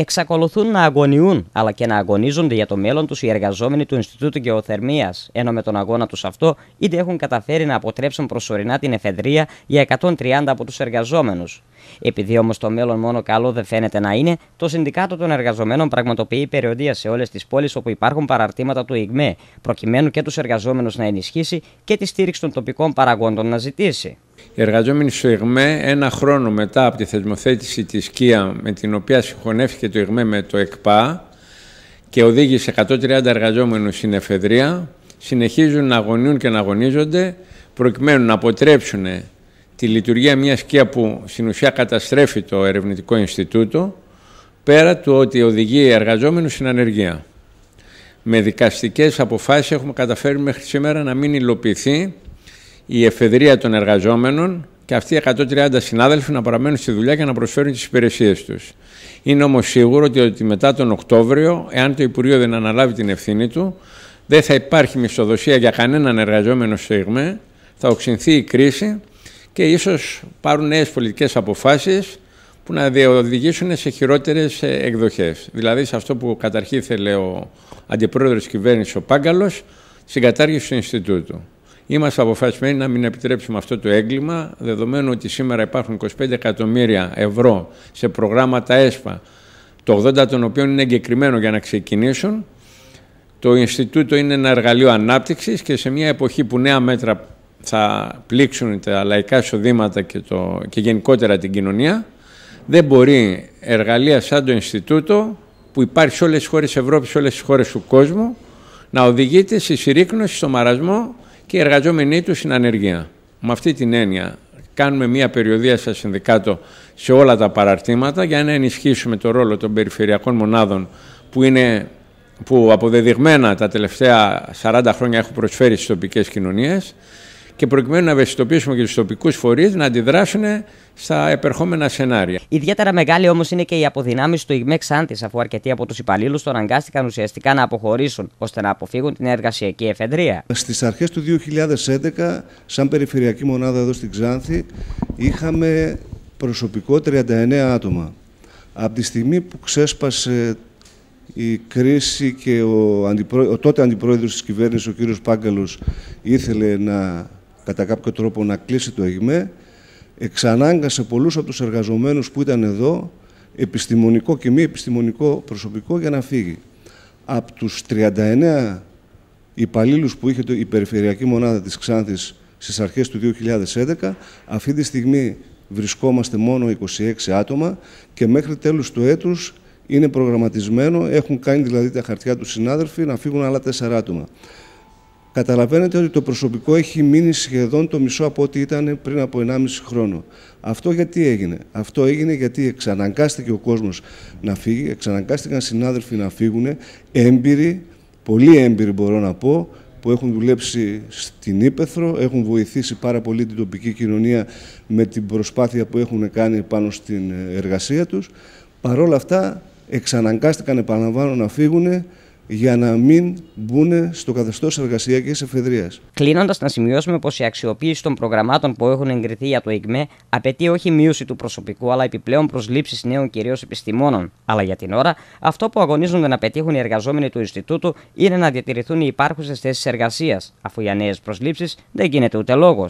εξακολουθούν να αγωνιούν αλλά και να αγωνίζονται για το μέλλον τους οι εργαζόμενοι του Ινστιτούτου Γεωθερμίας, ενώ με τον αγώνα τους αυτό είτε έχουν καταφέρει να αποτρέψουν προσωρινά την εφεδρεία για 130 από τους εργαζόμενους. Επειδή όμως το μέλλον μόνο καλό δεν φαίνεται να είναι, το Συνδικάτο των Εργαζομένων πραγματοποιεί περιοδία σε όλες τις πόλεις όπου υπάρχουν παραρτήματα του ΙΓΜΕ, προκειμένου και τους εργαζόμενους να ενισχύσει και τη στήριξη των τοπικών παραγόντων να ζητήσει. Οι εργαζόμενοι στο ΕΓΜΕ ένα χρόνο μετά από τη θεσμοθέτηση της ΚΙΑ με την οποία συγχωνεύτηκε το ΕΓΜΕ με το ΕΚΠΑ και οδήγησε 130 εργαζόμενους στην εφεδρεία συνεχίζουν να αγωνιούν και να αγωνίζονται προκειμένου να αποτρέψουν τη λειτουργία μιας ΚΙΑ που στην ουσία καταστρέφει το Ερευνητικό Ινστιτούτο πέρα του ότι οδηγεί εργαζόμενους στην ανεργία. Με δικαστικές αποφάσεις έχουμε καταφέρει μέχρι σήμερα να μην υλοποιηθεί η εφεδρεία των εργαζόμενων και αυτοί οι 130 συνάδελφοι να παραμένουν στη δουλειά και να προσφέρουν τις υπηρεσίες τους. Είναι όμως σίγουρο ότι μετά τον Οκτώβριο, εάν το Υπουργείο δεν αναλάβει την ευθύνη του, δεν θα υπάρχει μισθοδοσία για κανέναν εργαζόμενο στο ΕΓΜΕ, θα οξυνθεί η κρίση και ίσως πάρουν νέες πολιτικές αποφάσεις που να διοδηγήσουν σε χειρότερες ε, εκδοχές. Δηλαδή σε αυτό που καταρχήν ο αντιπρόεδρος της ο Πάγκαλος, στην κατάργηση του Ινστιτούτου. Είμαστε αποφασισμένοι να μην επιτρέψουμε αυτό το έγκλημα, δεδομένου ότι σήμερα υπάρχουν 25 εκατομμύρια ευρώ σε προγράμματα ΕΣΠΑ, το 80 των οποίων είναι εγκεκριμένο για να ξεκινήσουν. Το Ινστιτούτο είναι ένα εργαλείο ανάπτυξης και σε μια εποχή που νέα μέτρα θα πλήξουν τα λαϊκά εισοδήματα και, το, και γενικότερα την κοινωνία, δεν μπορεί εργαλεία σαν το Ινστιτούτο, που υπάρχει σε όλες τις χώρες Ευρώπης, σε όλες τις χώρες του κόσμου, να οδηγείται στη συρρήκνωση, στο μαρασμό και οι εργαζόμενοι τους στην ανεργία. Με αυτή την έννοια κάνουμε μια περιοδία στα συνδικάτο σε όλα τα παραρτήματα για να ενισχύσουμε το ρόλο των περιφερειακών μονάδων που, είναι, που αποδεδειγμένα τα τελευταία 40 χρόνια έχουν προσφέρει στις τοπικές κοινωνίες και προκειμένου να ευαισθητοποιήσουμε και τους τοπικούς φορείς να αντιδράσουν στα επερχόμενα σενάρια. Ιδιαίτερα μεγάλη όμως είναι και η αποδυνάμιση του ΙΓΜΕ Ξάντης, αφού αρκετοί από τους υπαλλήλους τον αναγκάστηκαν ουσιαστικά να αποχωρήσουν ώστε να αποφύγουν την εργασιακή εφεδρεία. Στις αρχές του 2011, σαν περιφερειακή μονάδα εδώ στην Ξάνθη, είχαμε προσωπικό 39 άτομα. Από τη στιγμή που ξέσπασε η κρίση και ο, αντιπρό... ο τότε αντιπρόεδρος της κυβέρνησης, ο κύριος Πάγκαλος, ήθελε να κατά κάποιο τρόπο να κλείσει το ΕΓΜΕ, εξανάγκασε πολλούς από τους εργαζομένους που ήταν εδώ, επιστημονικό και μη επιστημονικό προσωπικό, για να φύγει. Από τους 39 υπαλλήλους που είχε η Περιφερειακή Μονάδα της Ξάνθης στις αρχές του 2011, αυτή τη στιγμή βρισκόμαστε μόνο 26 άτομα και μέχρι τέλους του έτους είναι προγραμματισμένο, έχουν κάνει δηλαδή τα χαρτιά τους συνάδελφοι να φύγουν άλλα 4 άτομα. Καταλαβαίνετε ότι το προσωπικό έχει μείνει σχεδόν το μισό από ό,τι ήταν πριν από 1,5 χρόνο. Αυτό γιατί έγινε. Αυτό έγινε γιατί εξαναγκάστηκε ο κόσμος να φύγει, εξαναγκάστηκαν συνάδελφοι να φύγουν, έμπειροι, πολύ έμπειροι μπορώ να πω, που έχουν δουλέψει στην Ήπεθρο, έχουν βοηθήσει πάρα πολύ την τοπική κοινωνία με την προσπάθεια που έχουν κάνει πάνω στην εργασία τους. Παρ' όλα αυτά εξαναγκάστηκαν, επαναλαμβάνω, να φύγουν για να μην μπουν στο καθεστώς εργασιακής εφεδρείας. Κλείνοντας, να σημειώσουμε πως η αξιοποίηση των προγραμμάτων που έχουν εγκριθεί για το ΙΚΜΕ απαιτεί όχι μείωση του προσωπικού αλλά επιπλέον προσλήψεις νέων κυρίως επιστημόνων. Αλλά για την ώρα, αυτό που αγωνίζονται να πετύχουν οι εργαζόμενοι του Ινστιτούτου είναι να διατηρηθούν οι υπάρχουσες θέσεις εργασίας, αφού για νέες προσλήψεις δεν γίνεται ούτε λόγος.